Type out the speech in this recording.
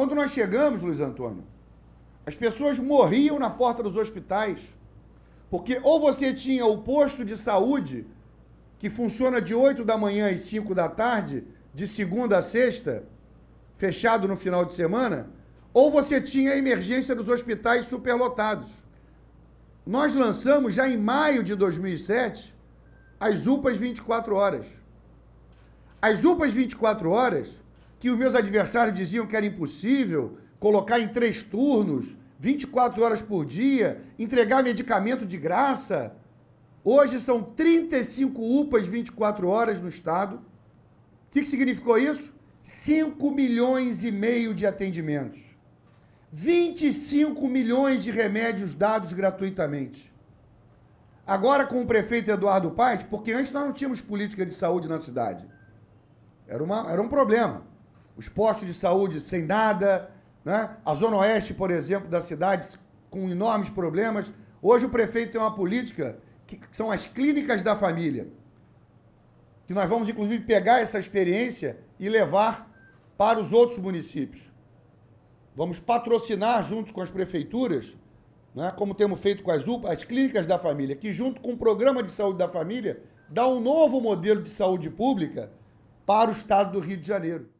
Quando nós chegamos, Luiz Antônio, as pessoas morriam na porta dos hospitais, porque ou você tinha o posto de saúde, que funciona de 8 da manhã e 5 da tarde, de segunda a sexta, fechado no final de semana, ou você tinha a emergência dos hospitais superlotados. Nós lançamos já em maio de 2007 as UPAs 24 horas. As UPAs 24 horas que os meus adversários diziam que era impossível colocar em três turnos, 24 horas por dia, entregar medicamento de graça. Hoje são 35 UPAs 24 horas no estado. O que, que significou isso? 5 milhões e meio de atendimentos. 25 milhões de remédios dados gratuitamente. Agora com o prefeito Eduardo Paes, porque antes nós não tínhamos política de saúde na cidade. Era, uma, era um problema os postos de saúde sem nada, né? a Zona Oeste, por exemplo, da cidade com enormes problemas. Hoje o prefeito tem uma política que são as clínicas da família, que nós vamos, inclusive, pegar essa experiência e levar para os outros municípios. Vamos patrocinar, junto com as prefeituras, né, como temos feito com as UPA, as clínicas da família, que, junto com o programa de saúde da família, dá um novo modelo de saúde pública para o estado do Rio de Janeiro.